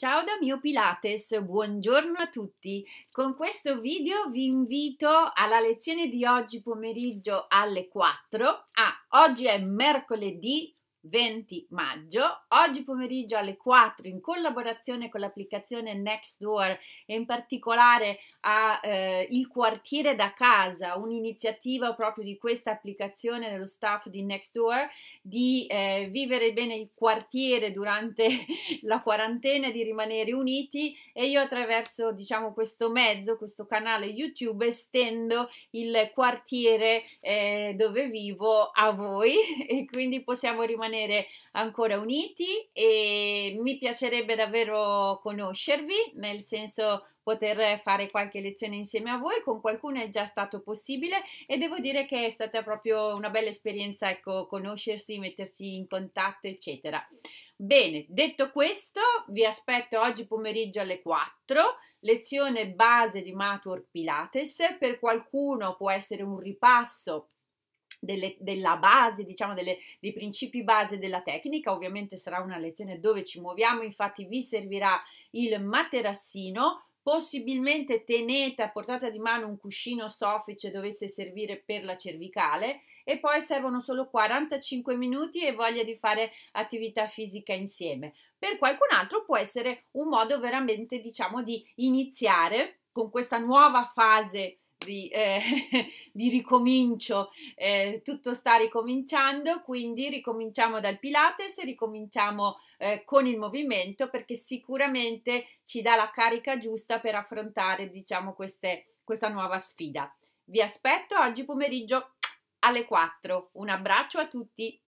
Ciao da mio Pilates, buongiorno a tutti. Con questo video vi invito alla lezione di oggi pomeriggio alle 4. Ah, oggi è mercoledì 20 maggio, oggi pomeriggio alle 4 in collaborazione con l'applicazione Nextdoor e in particolare a eh, Il quartiere da casa, un'iniziativa proprio di questa applicazione dello staff di Nextdoor di eh, vivere bene il quartiere durante la quarantena, di rimanere uniti e io attraverso diciamo questo mezzo, questo canale YouTube estendo il quartiere eh, dove vivo a voi e quindi possiamo rimanere rimanere ancora uniti e mi piacerebbe davvero conoscervi, nel senso poter fare qualche lezione insieme a voi, con qualcuno è già stato possibile e devo dire che è stata proprio una bella esperienza, ecco, conoscersi, mettersi in contatto, eccetera. Bene, detto questo, vi aspetto oggi pomeriggio alle 4, lezione base di Matwork Pilates, per qualcuno può essere un ripasso delle, della base, diciamo delle, dei principi base della tecnica, ovviamente sarà una lezione dove ci muoviamo, infatti vi servirà il materassino, possibilmente tenete a portata di mano un cuscino soffice dovesse servire per la cervicale e poi servono solo 45 minuti e voglia di fare attività fisica insieme. Per qualcun altro può essere un modo veramente diciamo di iniziare con questa nuova fase di, eh, di ricomincio, eh, tutto sta ricominciando, quindi ricominciamo dal Pilates, ricominciamo eh, con il movimento perché sicuramente ci dà la carica giusta per affrontare diciamo queste, questa nuova sfida. Vi aspetto oggi pomeriggio alle 4. Un abbraccio a tutti!